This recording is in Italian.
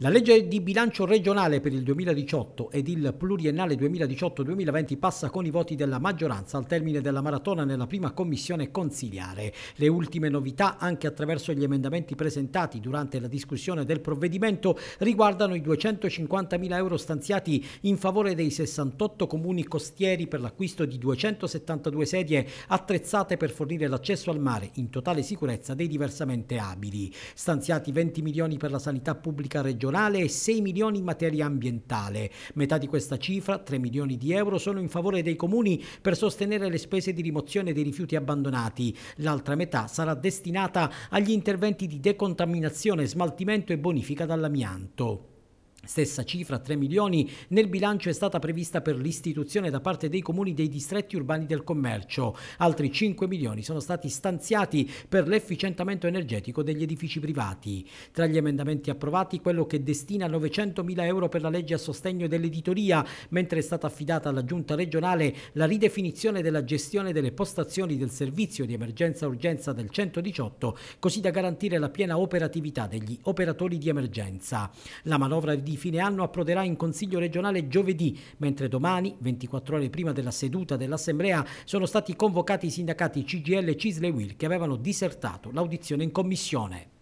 La legge di bilancio regionale per il 2018 ed il pluriennale 2018-2020 passa con i voti della maggioranza al termine della maratona nella prima commissione consiliare. Le ultime novità, anche attraverso gli emendamenti presentati durante la discussione del provvedimento, riguardano i 250.000 euro stanziati in favore dei 68 comuni costieri per l'acquisto di 272 sedie attrezzate per fornire l'accesso al mare in totale sicurezza dei diversamente abili. Stanziati 20 milioni per la sanità pubblica regionale settimanale e 6 milioni in materia ambientale. Metà di questa cifra, 3 milioni di euro, sono in favore dei comuni per sostenere le spese di rimozione dei rifiuti abbandonati. L'altra metà sarà destinata agli interventi di decontaminazione, smaltimento e bonifica dall'amianto. Stessa cifra, 3 milioni, nel bilancio è stata prevista per l'istituzione da parte dei comuni dei distretti urbani del commercio. Altri 5 milioni sono stati stanziati per l'efficientamento energetico degli edifici privati. Tra gli emendamenti approvati quello che destina 900 mila euro per la legge a sostegno dell'editoria, mentre è stata affidata alla giunta regionale la ridefinizione della gestione delle postazioni del servizio di emergenza-urgenza del 118, così da garantire la piena operatività degli operatori di emergenza. La manovra di di fine anno approderà in Consiglio regionale giovedì, mentre domani, 24 ore prima della seduta dell'Assemblea, sono stati convocati i sindacati CGL, Cisle Will che avevano disertato l'audizione in commissione.